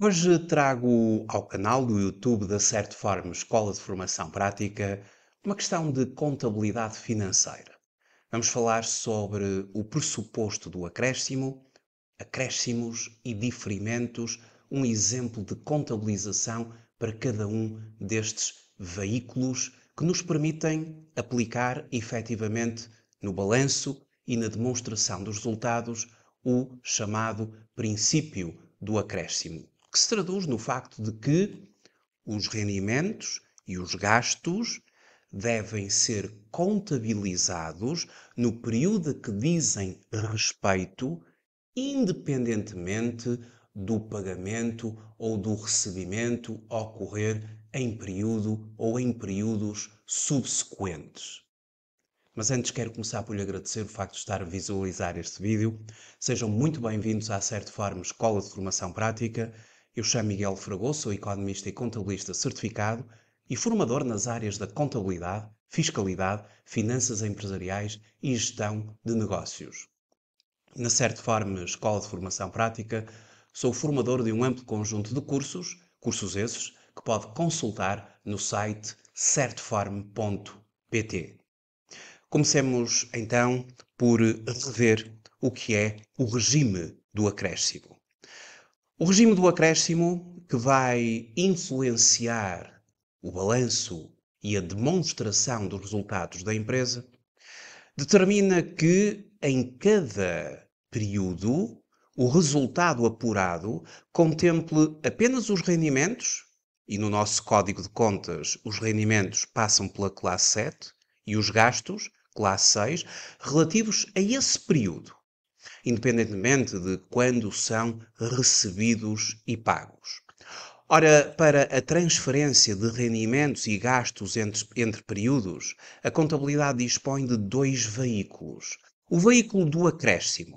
Hoje eh, trago ao canal do YouTube da Forma Escola de Formação Prática uma questão de contabilidade financeira. Vamos falar sobre o pressuposto do acréscimo, acréscimos e diferimentos, um exemplo de contabilização para cada um destes veículos que nos permitem aplicar efetivamente no balanço e na demonstração dos resultados o chamado princípio do acréscimo que se traduz no facto de que os rendimentos e os gastos devem ser contabilizados no período a que dizem respeito, independentemente do pagamento ou do recebimento ocorrer em período ou em períodos subsequentes. Mas antes quero começar por lhe agradecer o facto de estar a visualizar este vídeo. Sejam muito bem-vindos à Certo Forma Escola de Formação Prática. Eu chamo Miguel Fragoso, sou economista e contabilista certificado e formador nas áreas da contabilidade, fiscalidade, finanças empresariais e gestão de negócios. Na Certeform Escola de Formação Prática, sou formador de um amplo conjunto de cursos, cursos esses, que pode consultar no site certeform.pt. Comecemos então por rever o que é o regime do acréscimo. O regime do acréscimo, que vai influenciar o balanço e a demonstração dos resultados da empresa, determina que em cada período o resultado apurado contemple apenas os rendimentos, e no nosso código de contas os rendimentos passam pela classe 7 e os gastos, classe 6, relativos a esse período independentemente de quando são recebidos e pagos. Ora, para a transferência de rendimentos e gastos entre, entre períodos, a contabilidade dispõe de dois veículos. O veículo do acréscimo.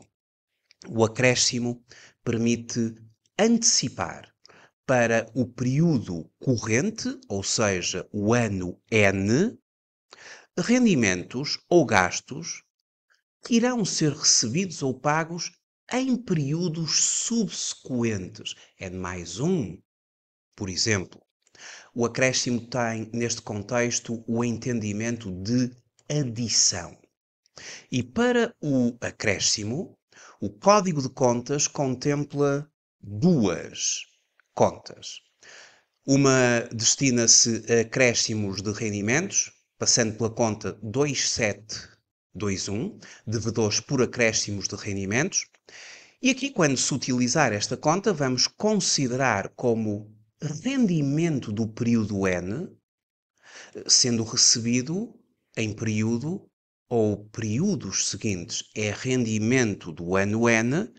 O acréscimo permite antecipar para o período corrente, ou seja, o ano N, rendimentos ou gastos que irão ser recebidos ou pagos em períodos subsequentes. É de mais um. Por exemplo, o acréscimo tem, neste contexto, o entendimento de adição. E para o acréscimo, o Código de Contas contempla duas contas. Uma destina-se a acréscimos de rendimentos, passando pela conta 27 2.1, devedores por acréscimos de rendimentos. E aqui, quando se utilizar esta conta, vamos considerar como rendimento do período N, sendo recebido em período ou períodos seguintes. É rendimento do ano N,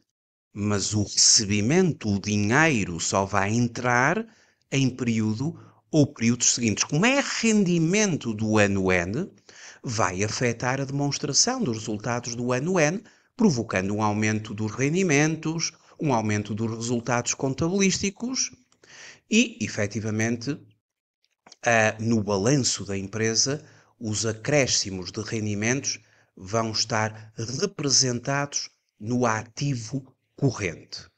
mas o recebimento, o dinheiro, só vai entrar em período ou períodos seguintes. Como é rendimento do ano N, vai afetar a demonstração dos resultados do ano N, provocando um aumento dos rendimentos, um aumento dos resultados contabilísticos e, efetivamente, no balanço da empresa, os acréscimos de rendimentos vão estar representados no ativo corrente.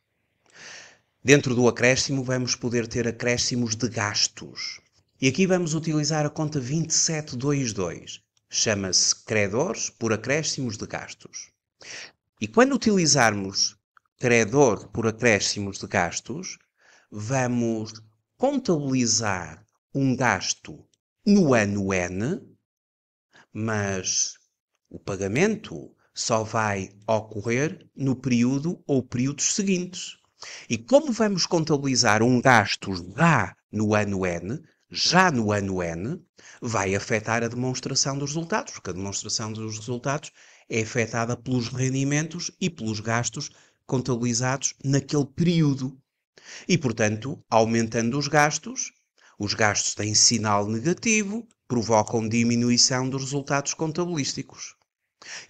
Dentro do acréscimo, vamos poder ter acréscimos de gastos. E aqui vamos utilizar a conta 2722 chama-se credores por acréscimos de gastos. E quando utilizarmos credor por acréscimos de gastos, vamos contabilizar um gasto no ano N, mas o pagamento só vai ocorrer no período ou períodos seguintes. E como vamos contabilizar um gasto já no ano N, já no ano N, vai afetar a demonstração dos resultados, porque a demonstração dos resultados é afetada pelos rendimentos e pelos gastos contabilizados naquele período. E, portanto, aumentando os gastos, os gastos têm sinal negativo, provocam diminuição dos resultados contabilísticos.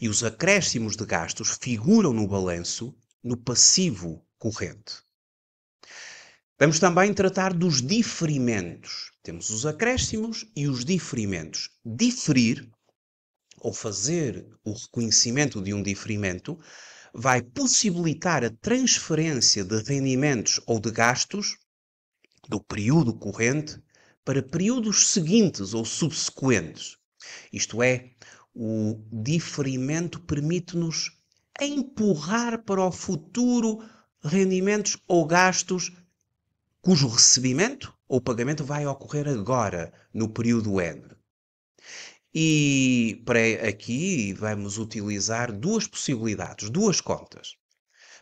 E os acréscimos de gastos figuram no balanço, no passivo corrente. Vamos também tratar dos diferimentos. Temos os acréscimos e os diferimentos. Diferir, ou fazer o reconhecimento de um diferimento, vai possibilitar a transferência de rendimentos ou de gastos do período corrente para períodos seguintes ou subsequentes. Isto é, o diferimento permite-nos empurrar para o futuro rendimentos ou gastos cujo recebimento ou o pagamento vai ocorrer agora, no período N. E para aqui vamos utilizar duas possibilidades, duas contas.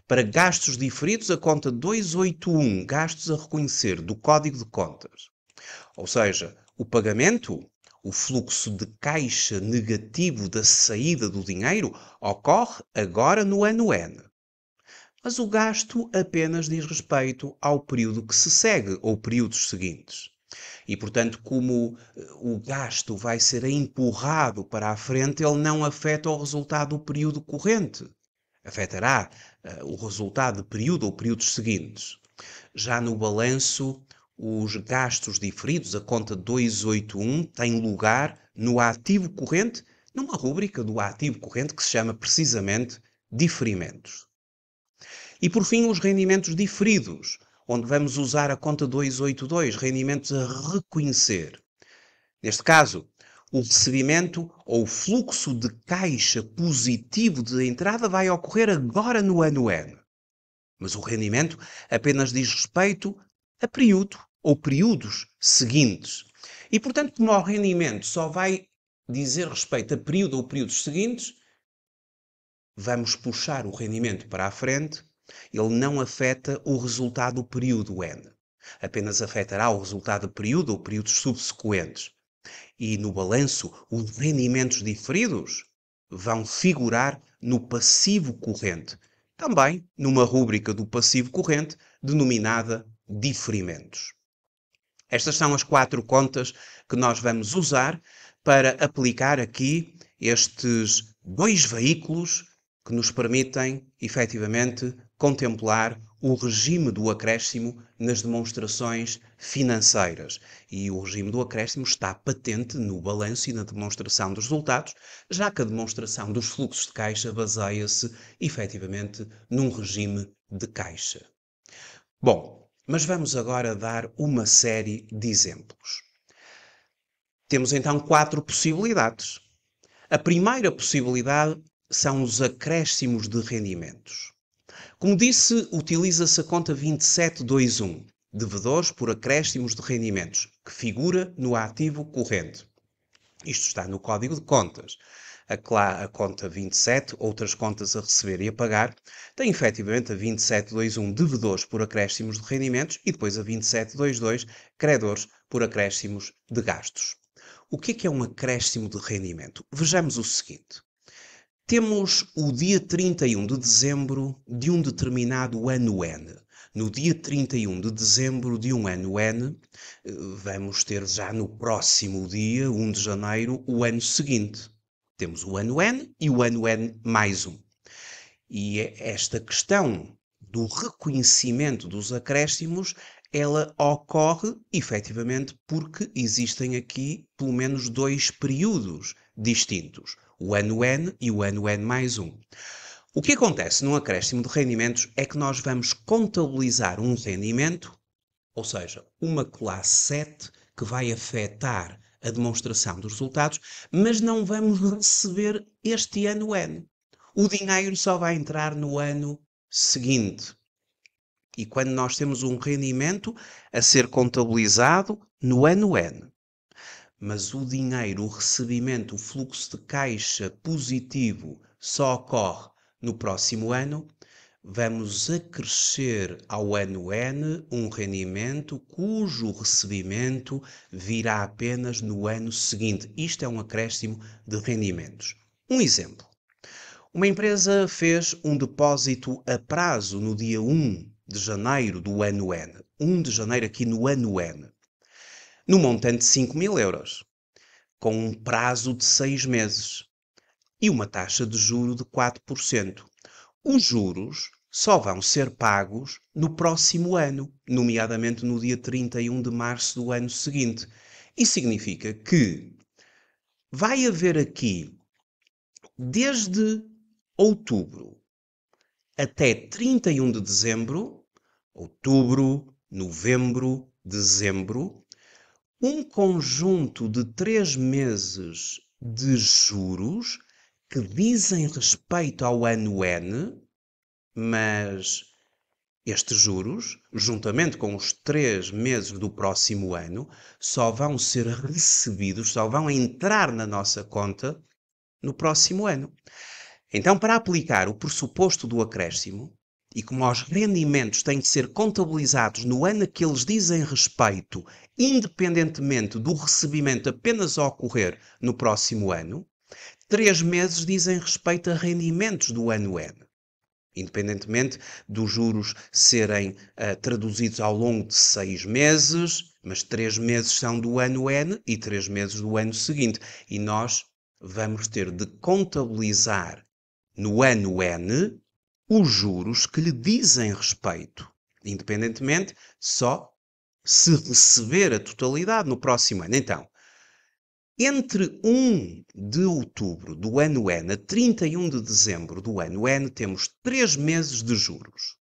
Para gastos diferidos, a conta 281, gastos a reconhecer, do código de contas. Ou seja, o pagamento, o fluxo de caixa negativo da saída do dinheiro, ocorre agora no ano N mas o gasto apenas diz respeito ao período que se segue ou períodos seguintes. E, portanto, como eh, o gasto vai ser empurrado para a frente, ele não afeta o resultado do período corrente. Afetará uh, o resultado de período ou períodos seguintes. Já no balanço, os gastos diferidos, a conta 281, têm lugar no ativo corrente, numa rúbrica do ativo corrente que se chama precisamente diferimentos. E por fim, os rendimentos diferidos, onde vamos usar a conta 282, rendimentos a reconhecer. Neste caso, o recebimento ou o fluxo de caixa positivo de entrada vai ocorrer agora no ano N. Mas o rendimento apenas diz respeito a período ou períodos seguintes. E, portanto, como o rendimento só vai dizer respeito a período ou períodos seguintes, vamos puxar o rendimento para a frente ele não afeta o resultado do período N. Apenas afetará o resultado do período ou períodos subsequentes. E no balanço, os rendimentos diferidos vão figurar no passivo corrente, também numa rúbrica do passivo corrente denominada diferimentos. Estas são as quatro contas que nós vamos usar para aplicar aqui estes dois veículos que nos permitem, efetivamente, contemplar o regime do acréscimo nas demonstrações financeiras. E o regime do acréscimo está patente no balanço e na demonstração dos resultados, já que a demonstração dos fluxos de caixa baseia-se, efetivamente, num regime de caixa. Bom, mas vamos agora dar uma série de exemplos. Temos então quatro possibilidades. A primeira possibilidade são os acréscimos de rendimentos. Como disse, utiliza-se a conta 2721, devedores por acréscimos de rendimentos, que figura no ativo corrente. Isto está no código de contas. A, a conta 27, outras contas a receber e a pagar, tem efetivamente a 2721, devedores por acréscimos de rendimentos, e depois a 2722, credores por acréscimos de gastos. O que é, que é um acréscimo de rendimento? Vejamos o seguinte: temos o dia 31 de dezembro de um determinado ano N. No dia 31 de dezembro de um ano N, eh, vamos ter já no próximo dia, 1 de janeiro, o ano seguinte. Temos o ano N e o ano N mais um. E é esta questão do reconhecimento dos acréscimos ela ocorre efetivamente porque existem aqui pelo menos dois períodos distintos o ano N e o ano N mais 1. O que acontece num acréscimo de rendimentos é que nós vamos contabilizar um rendimento, ou seja, uma classe 7, que vai afetar a demonstração dos resultados, mas não vamos receber este ano N. O dinheiro só vai entrar no ano seguinte. E quando nós temos um rendimento a ser contabilizado no ano N mas o dinheiro, o recebimento, o fluxo de caixa positivo só ocorre no próximo ano, vamos acrescer ao ano N um rendimento cujo recebimento virá apenas no ano seguinte. Isto é um acréscimo de rendimentos. Um exemplo. Uma empresa fez um depósito a prazo no dia 1 de janeiro do ano N. 1 de janeiro aqui no ano N no montante de 5 mil euros, com um prazo de 6 meses e uma taxa de juro de 4%. Os juros só vão ser pagos no próximo ano, nomeadamente no dia 31 de março do ano seguinte. Isso significa que vai haver aqui, desde outubro até 31 de dezembro, outubro, novembro, dezembro, um conjunto de três meses de juros que dizem respeito ao ano N, mas estes juros, juntamente com os três meses do próximo ano, só vão ser recebidos, só vão entrar na nossa conta no próximo ano. Então, para aplicar o pressuposto do acréscimo, e como os rendimentos têm que ser contabilizados no ano a que eles dizem respeito, independentemente do recebimento apenas a ocorrer no próximo ano, três meses dizem respeito a rendimentos do ano N. Independentemente dos juros serem uh, traduzidos ao longo de seis meses, mas três meses são do ano N e três meses do ano seguinte. E nós vamos ter de contabilizar no ano N os juros que lhe dizem respeito, independentemente só se receber a totalidade no próximo ano. Então, entre 1 de outubro do ano N a 31 de dezembro do ano N, temos 3 meses de juros.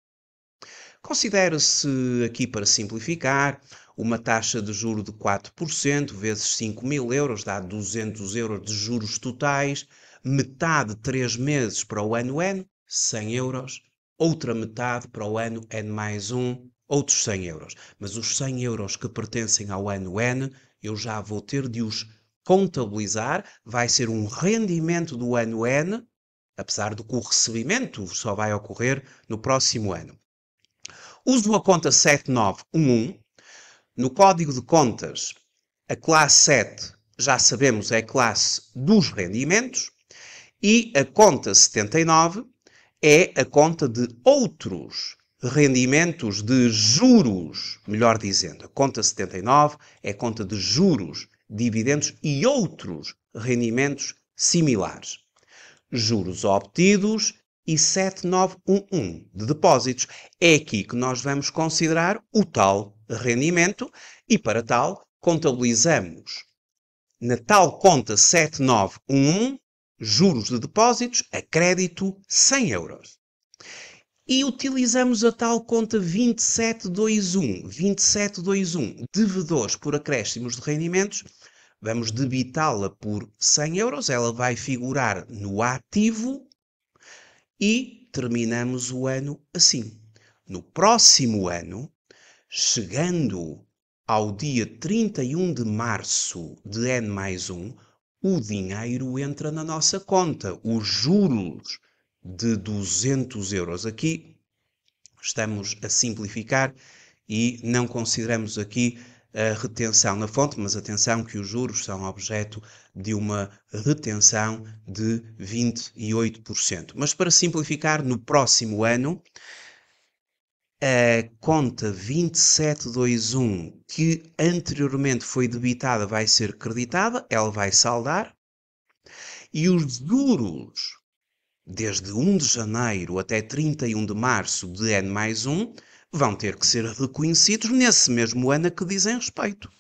Considera-se, aqui para simplificar, uma taxa de juros de 4% vezes 5 mil euros, dá 200 euros de juros totais, metade 3 meses para o ano N, 100 euros, outra metade para o ano N mais 1, outros 100 euros. Mas os 100 euros que pertencem ao ano N, eu já vou ter de os contabilizar, vai ser um rendimento do ano N, apesar de que o recebimento só vai ocorrer no próximo ano. Uso a conta 7911. No código de contas, a classe 7, já sabemos, é a classe dos rendimentos, e a conta 79 é a conta de outros rendimentos de juros, melhor dizendo, a conta 79 é conta de juros, dividendos e outros rendimentos similares. Juros obtidos e 7911 de depósitos. É aqui que nós vamos considerar o tal rendimento e para tal contabilizamos na tal conta 7911 juros de depósitos a crédito 100 euros. E utilizamos a tal conta 2721, 2721, devedores por acréscimos de rendimentos, vamos debitá-la por 100 euros, ela vai figurar no ativo e terminamos o ano assim. No próximo ano, chegando ao dia 31 de março de N mais 1, o dinheiro entra na nossa conta. Os juros de 200 euros aqui, estamos a simplificar e não consideramos aqui a retenção na fonte, mas atenção que os juros são objeto de uma retenção de 28%. Mas para simplificar, no próximo ano a conta 2721 que anteriormente foi debitada vai ser creditada, ela vai saldar e os duros desde 1 de janeiro até 31 de março de N mais 1 vão ter que ser reconhecidos nesse mesmo ano a que dizem respeito.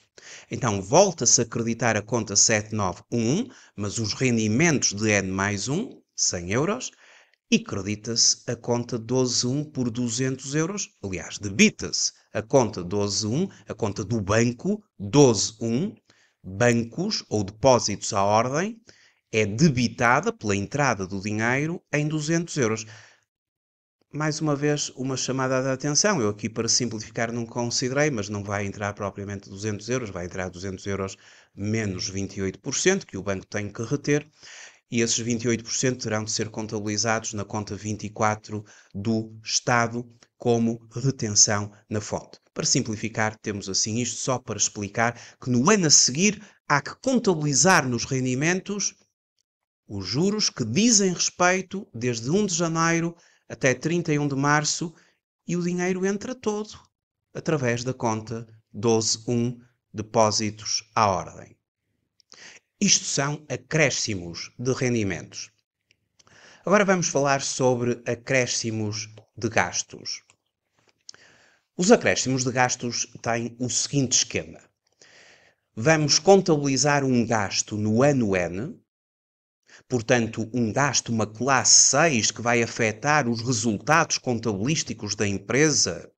Então volta-se a acreditar a conta 791, mas os rendimentos de N mais 1, 100 euros, e credita-se a conta 121 por 200 euros, aliás, debita-se a conta 121, a conta do banco 121, bancos ou depósitos à ordem, é debitada pela entrada do dinheiro em 200 euros. Mais uma vez, uma chamada de atenção. Eu aqui, para simplificar, não considerei, mas não vai entrar propriamente 200 euros, vai entrar 200 euros menos 28%, que o banco tem que reter e esses 28% terão de ser contabilizados na conta 24 do Estado como retenção na fonte. Para simplificar, temos assim isto só para explicar que no ano a seguir há que contabilizar nos rendimentos os juros que dizem respeito desde 1 de janeiro até 31 de março e o dinheiro entra todo através da conta 121 depósitos à ordem. Isto são acréscimos de rendimentos. Agora vamos falar sobre acréscimos de gastos. Os acréscimos de gastos têm o seguinte esquema. Vamos contabilizar um gasto no ano N, portanto, um gasto, uma classe 6, que vai afetar os resultados contabilísticos da empresa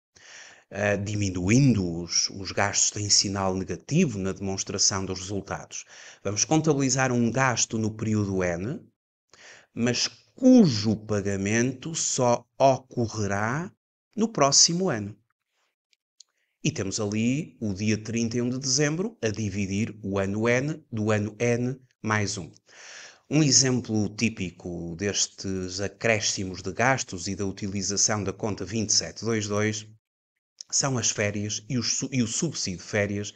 eh, diminuindo os, os gastos em sinal negativo na demonstração dos resultados. Vamos contabilizar um gasto no período N, mas cujo pagamento só ocorrerá no próximo ano. E temos ali o dia 31 de dezembro a dividir o ano N do ano N mais 1. Um. um exemplo típico destes acréscimos de gastos e da utilização da conta 2722 são as férias e, os, e o subsídio de férias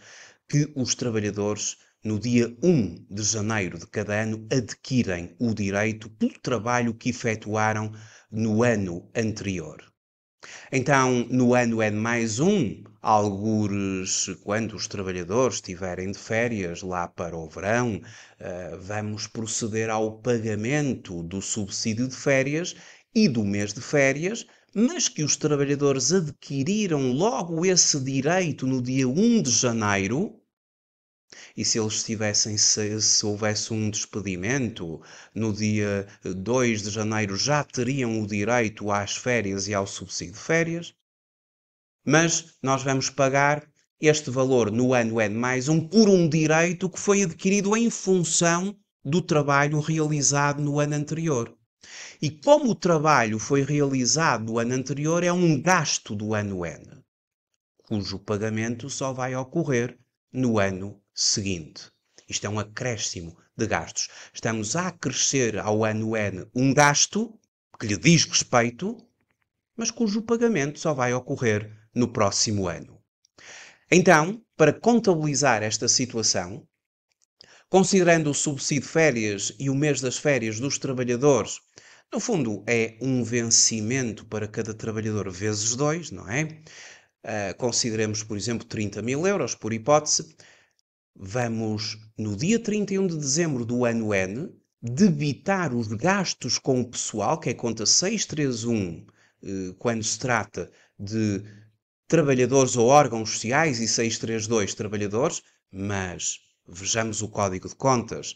que os trabalhadores no dia 1 de janeiro de cada ano, adquirem o direito pelo trabalho que efetuaram no ano anterior. Então, no ano é mais um, algures, quando os trabalhadores estiverem de férias lá para o verão, eh, vamos proceder ao pagamento do subsídio de férias e do mês de férias, mas que os trabalhadores adquiriram logo esse direito no dia 1 de janeiro, e se eles tivessem, se, se, houvesse um despedimento, no dia 2 de janeiro já teriam o direito às férias e ao subsídio de férias, mas nós vamos pagar este valor no ano N mais um por um direito que foi adquirido em função do trabalho realizado no ano anterior. E como o trabalho foi realizado no ano anterior, é um gasto do ano N, cujo pagamento só vai ocorrer no ano seguinte. Isto é um acréscimo de gastos. Estamos a acrescer ao ano N um gasto que lhe diz respeito, mas cujo pagamento só vai ocorrer no próximo ano. Então, para contabilizar esta situação, Considerando o subsídio férias e o mês das férias dos trabalhadores, no fundo é um vencimento para cada trabalhador vezes dois, não é? Uh, consideremos, por exemplo, 30 mil euros por hipótese. Vamos, no dia 31 de dezembro do ano N, debitar os gastos com o pessoal, que é conta 631, eh, quando se trata de trabalhadores ou órgãos sociais e 632 trabalhadores, mas Vejamos o código de contas.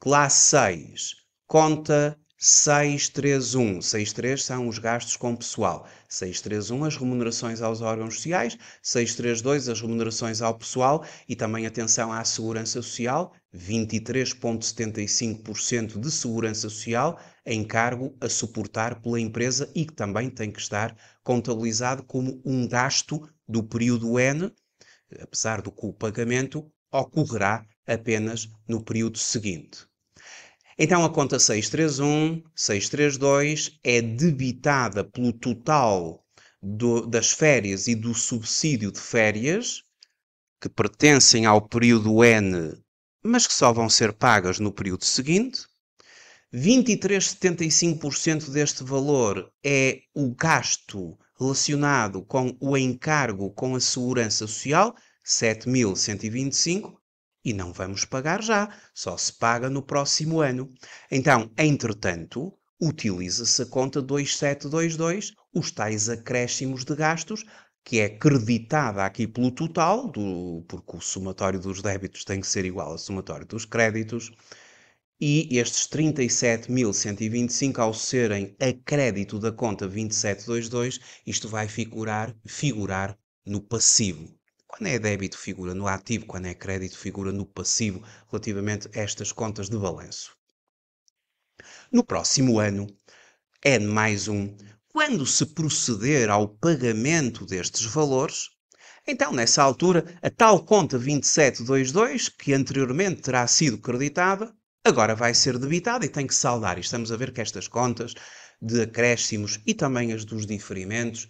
Classe 6, conta 631. 63 são os gastos com pessoal. 631 as remunerações aos órgãos sociais, 632 as remunerações ao pessoal e também atenção à segurança social, 23.75% de segurança social em cargo a suportar pela empresa e que também tem que estar contabilizado como um gasto do período N, apesar do que o pagamento ocorrerá apenas no período seguinte. Então a conta 631, 632 é debitada pelo total do, das férias e do subsídio de férias, que pertencem ao período N, mas que só vão ser pagas no período seguinte. 23,75% deste valor é o gasto relacionado com o encargo com a segurança social, 7.125 e não vamos pagar já, só se paga no próximo ano. Então, entretanto, utiliza-se a conta 2722, os tais acréscimos de gastos, que é creditada aqui pelo total, do, porque o somatório dos débitos tem que ser igual ao somatório dos créditos, e estes 37.125, ao serem a crédito da conta 2722, isto vai figurar, figurar no passivo. Quando é débito, figura no ativo, quando é crédito, figura no passivo, relativamente a estas contas de balanço. No próximo ano, N mais 1, quando se proceder ao pagamento destes valores, então, nessa altura, a tal conta 2722, que anteriormente terá sido creditada, agora vai ser debitada e tem que saldar. E estamos a ver que estas contas de acréscimos e também as dos diferimentos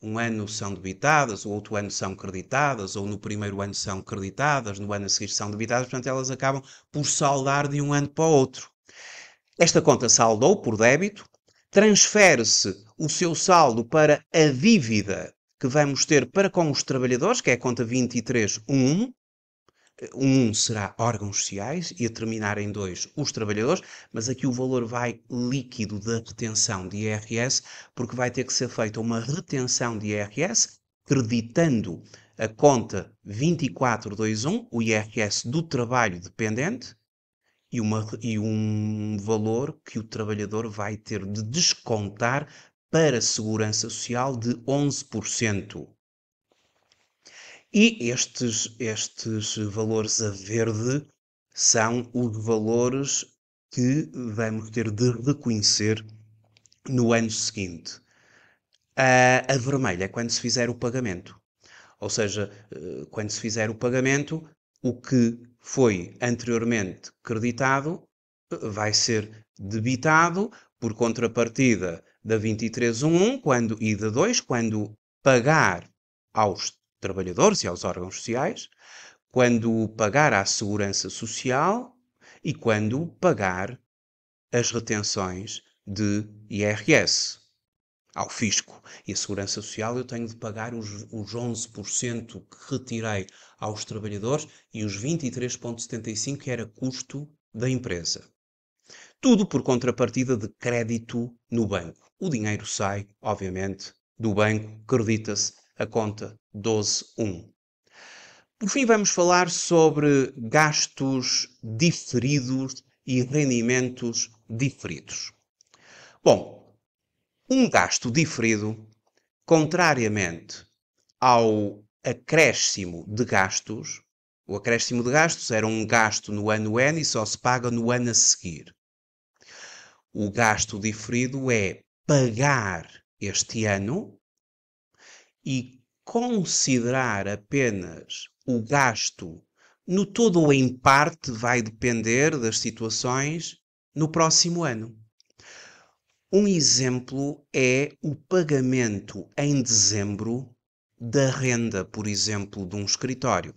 um ano são debitadas, o outro ano são creditadas, ou no primeiro ano são creditadas, no ano a seguir são debitadas, portanto elas acabam por saldar de um ano para o outro. Esta conta saldou por débito, transfere-se o seu saldo para a dívida que vamos ter para com os trabalhadores, que é a conta 23.1, um será órgãos sociais e a terminar em dois os trabalhadores, mas aqui o valor vai líquido da retenção de IRS, porque vai ter que ser feita uma retenção de IRS, creditando a conta 2421, o IRS do trabalho dependente, e, uma, e um valor que o trabalhador vai ter de descontar para a segurança social de 11%. E estes, estes valores a verde são os valores que vamos ter de reconhecer no ano seguinte. A, a vermelha é quando se fizer o pagamento. Ou seja, eh, quando se fizer o pagamento, o que foi anteriormente creditado eh, vai ser debitado por contrapartida da 2311 quando, e da 2, quando pagar aos trabalhadores e aos órgãos sociais, quando pagar à segurança social e quando pagar as retenções de IRS ao fisco. E a segurança social eu tenho de pagar os, os 11% que retirei aos trabalhadores e os 23,75% que era custo da empresa. Tudo por contrapartida de crédito no banco. O dinheiro sai, obviamente, do banco, credita-se a conta 121. Por fim, vamos falar sobre gastos diferidos e rendimentos diferidos. Bom, um gasto diferido, contrariamente ao acréscimo de gastos, o acréscimo de gastos era um gasto no ano N e só se paga no ano a seguir. O gasto diferido é pagar este ano e considerar apenas o gasto no todo ou em parte, vai depender das situações, no próximo ano. Um exemplo é o pagamento em dezembro da renda, por exemplo, de um escritório.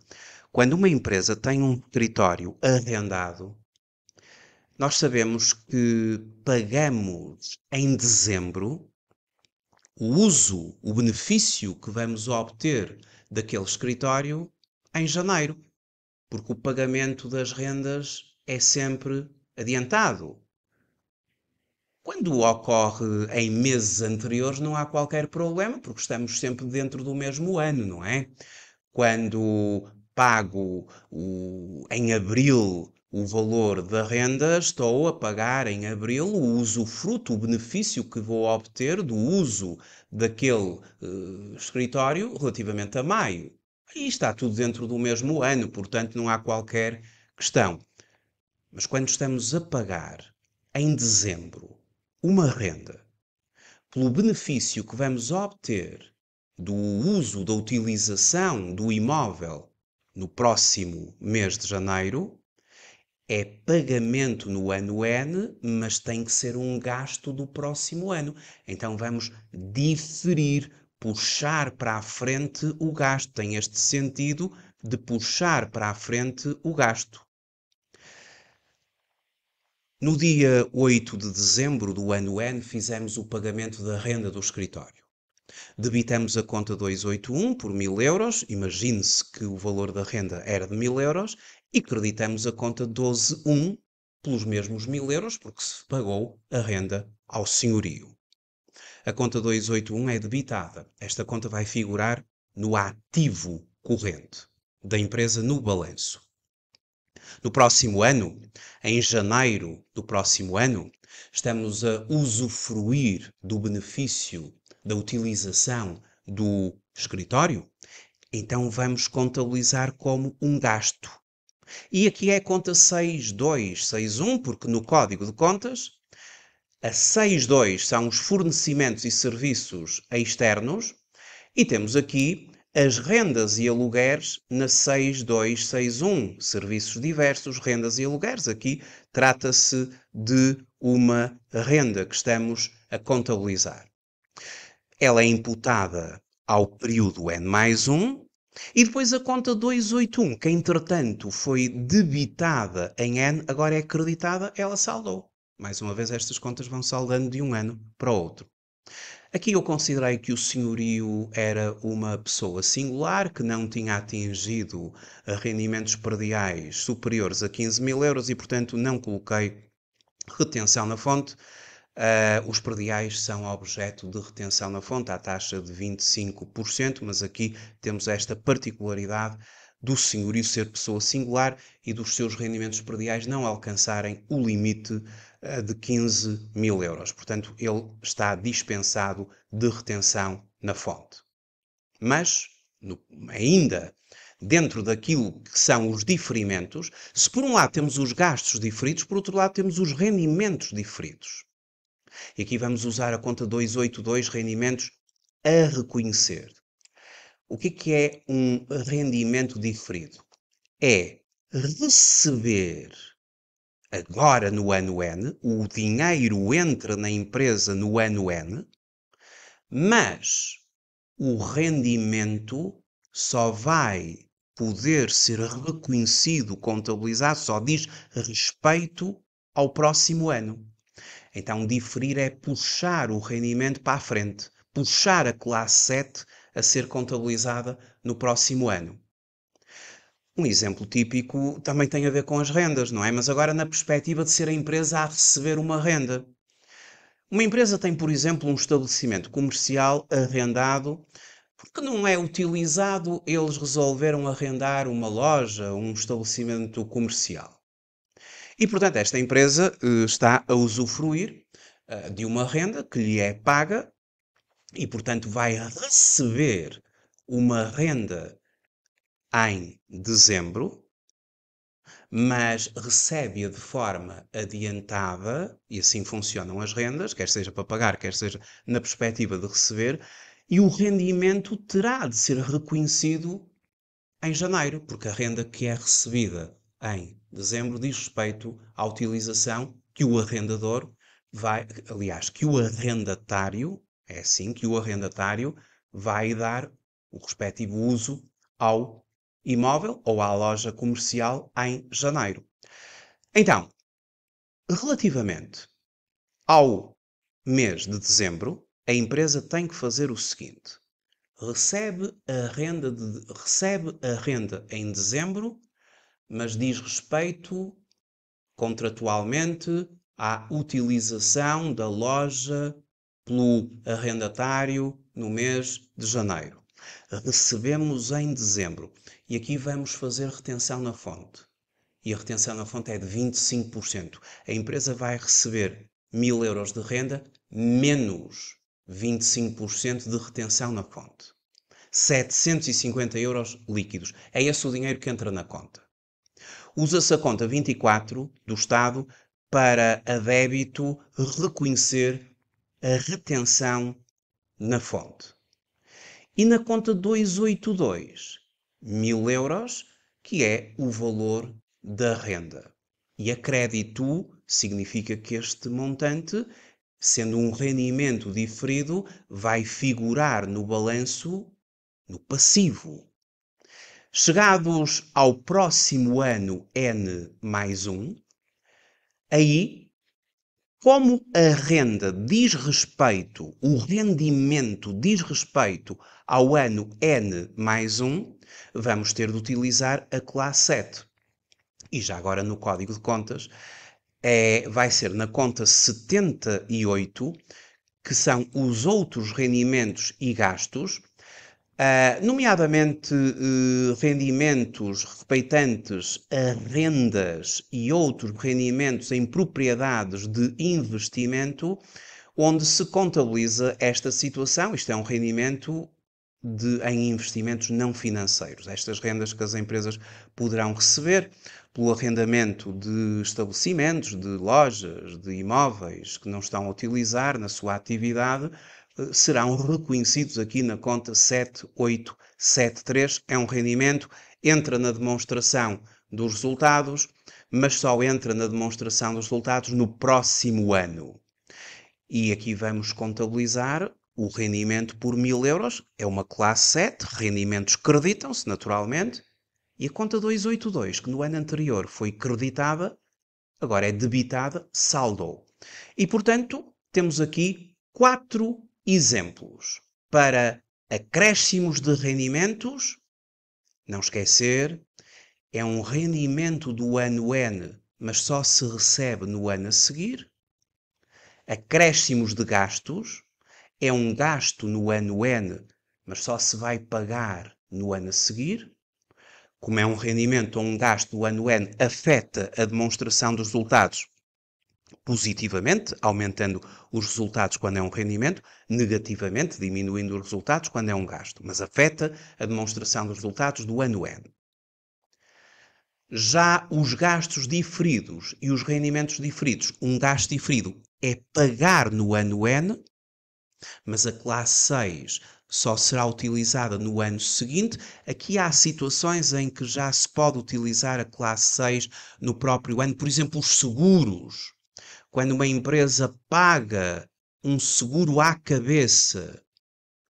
Quando uma empresa tem um escritório arrendado, nós sabemos que pagamos em dezembro o uso, o benefício que vamos obter daquele escritório em janeiro, porque o pagamento das rendas é sempre adiantado. Quando ocorre em meses anteriores, não há qualquer problema, porque estamos sempre dentro do mesmo ano, não é? Quando pago o, em abril o valor da renda, estou a pagar em abril o usufruto, o benefício que vou obter do uso daquele uh, escritório relativamente a maio. Aí está tudo dentro do mesmo ano, portanto não há qualquer questão. Mas quando estamos a pagar em dezembro uma renda pelo benefício que vamos obter do uso, da utilização do imóvel no próximo mês de janeiro, é pagamento no ano N, mas tem que ser um gasto do próximo ano. Então vamos diferir, puxar para a frente o gasto. Tem este sentido de puxar para a frente o gasto. No dia 8 de dezembro do ano N, fizemos o pagamento da renda do escritório. Debitamos a conta 281 por 1000 euros, imagine-se que o valor da renda era de 1000 euros, e creditamos a conta 12.1 pelos mesmos mil euros, porque se pagou a renda ao senhorio. A conta 281 é debitada. Esta conta vai figurar no ativo corrente da empresa no balanço. No próximo ano, em janeiro do próximo ano, estamos a usufruir do benefício da utilização do escritório, então vamos contabilizar como um gasto e aqui é conta 6261, porque no código de contas, a 62 são os fornecimentos e serviços externos, e temos aqui as rendas e alugueres na 6261, serviços diversos, rendas e alugueres. Aqui trata-se de uma renda que estamos a contabilizar. Ela é imputada ao período N mais 1, e depois a conta 281, que entretanto foi debitada em N, agora é acreditada, ela saldou. Mais uma vez, estas contas vão saldando de um ano para o outro. Aqui eu considerei que o senhorio era uma pessoa singular que não tinha atingido eh, rendimentos perdiais superiores a 15 mil euros e, portanto, não coloquei retenção na fonte. Uh, os prediais são objeto de retenção na fonte, à taxa de 25%, mas aqui temos esta particularidade do senhorio ser pessoa singular e dos seus rendimentos prediais não alcançarem o limite uh, de 15 mil euros. Portanto, ele está dispensado de retenção na fonte. Mas, no, ainda dentro daquilo que são os diferimentos, se por um lado temos os gastos diferidos, por outro lado temos os rendimentos diferidos. E aqui vamos usar a conta 282 rendimentos a reconhecer. O que é, que é um rendimento diferido? É receber agora no ano N, o dinheiro entra na empresa no ano N, mas o rendimento só vai poder ser reconhecido, contabilizado, só diz respeito ao próximo ano. Então, diferir é puxar o rendimento para a frente, puxar a classe 7 a ser contabilizada no próximo ano. Um exemplo típico também tem a ver com as rendas, não é? Mas agora na perspectiva de ser a empresa a receber uma renda. Uma empresa tem, por exemplo, um estabelecimento comercial arrendado porque não é utilizado, eles resolveram arrendar uma loja, um estabelecimento comercial. E, portanto, esta empresa eh, está a usufruir eh, de uma renda que lhe é paga e, portanto, vai receber uma renda em dezembro, mas recebe-a de forma adiantada, e assim funcionam as rendas, quer seja para pagar, quer seja na perspectiva de receber, e o rendimento terá de ser reconhecido em janeiro, porque a renda que é recebida em dezembro diz respeito à utilização que o arrendador vai, aliás, que o arrendatário, é assim, que o arrendatário vai dar o respectivo uso ao imóvel ou à loja comercial em janeiro. Então, relativamente ao mês de dezembro, a empresa tem que fazer o seguinte: recebe a renda, de, recebe a renda em dezembro mas diz respeito contratualmente à utilização da loja pelo arrendatário no mês de janeiro. Recebemos em dezembro e aqui vamos fazer retenção na fonte. E a retenção na fonte é de 25%. A empresa vai receber 1000 euros de renda menos 25% de retenção na fonte. 750 euros líquidos. É esse o dinheiro que entra na conta usa-se a conta 24 do Estado para a débito reconhecer a retenção na fonte. E na conta 282, mil euros, que é o valor da renda. E a crédito significa que este montante, sendo um rendimento diferido, vai figurar no balanço, no passivo Chegados ao próximo ano N mais 1, aí, como a renda diz respeito, o rendimento diz respeito ao ano N mais 1, vamos ter de utilizar a classe 7. E já agora no código de contas, é, vai ser na conta 78, que são os outros rendimentos e gastos, eh, nomeadamente eh, rendimentos respeitantes a rendas e outros rendimentos em propriedades de investimento, onde se contabiliza esta situação. Isto é um rendimento de, em investimentos não financeiros. Estas rendas que as empresas poderão receber pelo arrendamento de estabelecimentos, de lojas, de imóveis que não estão a utilizar na sua atividade serão reconhecidos aqui na conta 7873. É um rendimento, entra na demonstração dos resultados, mas só entra na demonstração dos resultados no próximo ano. E aqui vamos contabilizar o rendimento por mil euros, é uma classe 7, rendimentos creditam-se naturalmente, e a conta 282, que no ano anterior foi creditada, agora é debitada, saldou. E portanto, temos aqui quatro exemplos para acréscimos de rendimentos, não esquecer, é um rendimento do ano N, mas só se recebe no ano a seguir. Acréscimos de gastos, é um gasto no ano N, mas só se vai pagar no ano a seguir. Como é um rendimento ou um gasto do ano N afeta a demonstração dos resultados, positivamente, aumentando os resultados quando é um rendimento, negativamente, diminuindo os resultados quando é um gasto, mas afeta a demonstração dos resultados do ano n. Já os gastos diferidos e os rendimentos diferidos, um gasto diferido é pagar no ano N, mas a classe 6 só será utilizada no ano seguinte. Aqui há situações em que já se pode utilizar a classe 6 no próprio ano, por exemplo, os seguros quando uma empresa paga um seguro à cabeça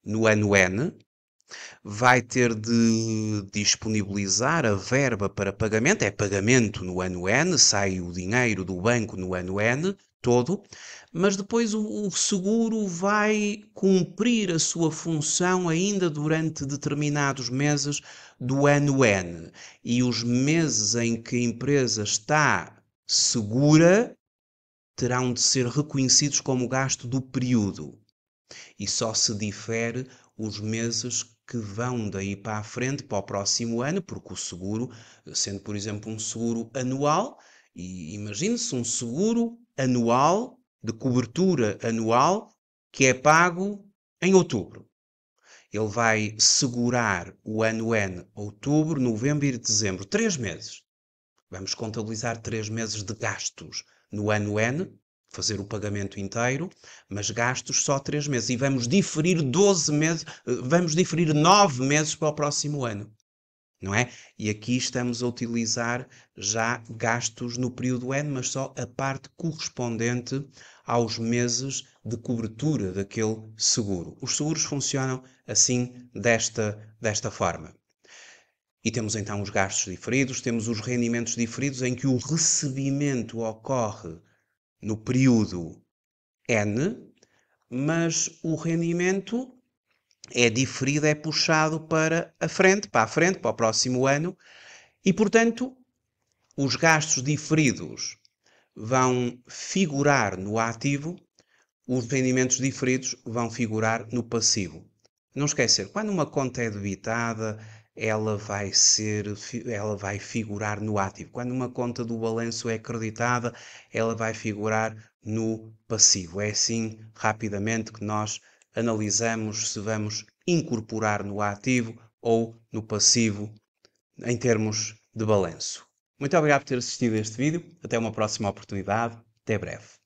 no ano N, vai ter de disponibilizar a verba para pagamento, é pagamento no ano N, sai o dinheiro do banco no ano N todo, mas depois o, o seguro vai cumprir a sua função ainda durante determinados meses do ano N. E os meses em que a empresa está segura terão de ser reconhecidos como gasto do período e só se difere os meses que vão daí para a frente, para o próximo ano, porque o seguro, sendo por exemplo um seguro anual, e imagine-se um seguro anual, de cobertura anual, que é pago em outubro. Ele vai segurar o ano N, outubro, novembro e dezembro, três meses. Vamos contabilizar três meses de gastos no ano N, fazer o pagamento inteiro, mas gastos só 3 meses. E vamos diferir 12 meses, vamos diferir 9 meses para o próximo ano. Não é? E aqui estamos a utilizar já gastos no período N, mas só a parte correspondente aos meses de cobertura daquele seguro. Os seguros funcionam assim, desta, desta forma. E temos então os gastos diferidos, temos os rendimentos diferidos, em que o recebimento ocorre no período N, mas o rendimento é diferido, é puxado para a frente, para a frente, para o próximo ano, e portanto os gastos diferidos vão figurar no ativo, os rendimentos diferidos vão figurar no passivo. Não esquecer, quando uma conta é debitada, ela vai ser, ela vai figurar no ativo. Quando uma conta do balanço é acreditada, ela vai figurar no passivo. É assim rapidamente que nós analisamos se vamos incorporar no ativo ou no passivo em termos de balanço. Muito obrigado por ter assistido a este vídeo. Até uma próxima oportunidade. Até breve.